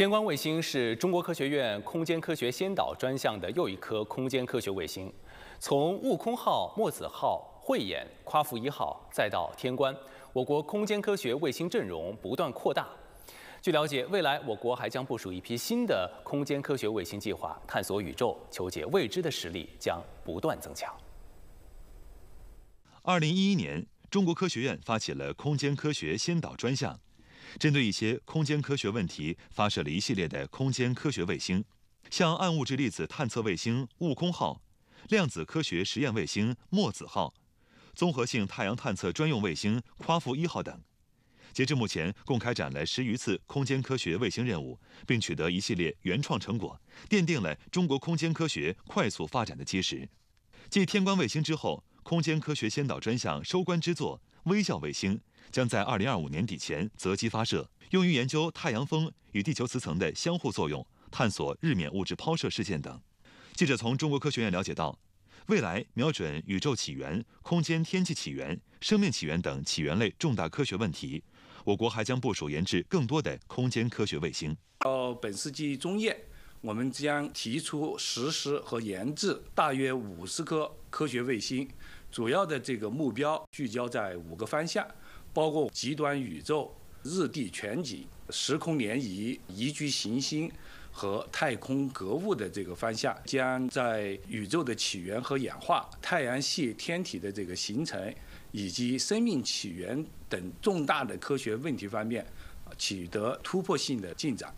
天关卫星是中国科学院空间科学先导专项的又一颗空间科学卫星。从悟空号、墨子号、慧眼、夸父一号，再到天关，我国空间科学卫星阵容不断扩大。据了解，未来我国还将部署一批新的空间科学卫星计划，探索宇宙、求解未知的实力将不断增强。二零一一年，中国科学院发起了空间科学先导专项。针对一些空间科学问题，发射了一系列的空间科学卫星，像暗物质粒子探测卫星“悟空号”、量子科学实验卫星“墨子号”、综合性太阳探测专用卫星“夸父一号”等。截至目前，共开展了十余次空间科学卫星任务，并取得一系列原创成果，奠定了中国空间科学快速发展的基石。继“天官卫星之后，空间科学先导专项收官之作“微笑卫星”。将在二零二五年底前择机发射，用于研究太阳风与地球磁层的相互作用，探索日冕物质抛射事件等。记者从中国科学院了解到，未来瞄准宇宙起源、空间天气起源、生命起源等起源类重大科学问题，我国还将部署研制更多的空间科学卫星。到本世纪中叶，我们将提出实施和研制大约五十颗科学卫星，主要的这个目标聚焦在五个方向。包括极端宇宙、日地全景、时空涟漪、宜居行星和太空格物的这个方向，将在宇宙的起源和演化、太阳系天体的这个形成以及生命起源等重大的科学问题方面，取得突破性的进展。